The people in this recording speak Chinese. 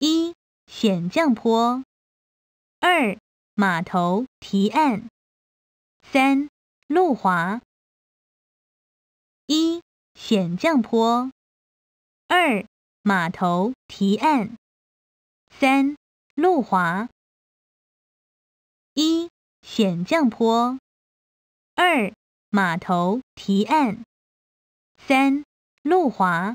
一险降坡，二码头提案，三路滑。一险降坡，二码头提案，三路滑。一险降坡，二码头提案，三路滑。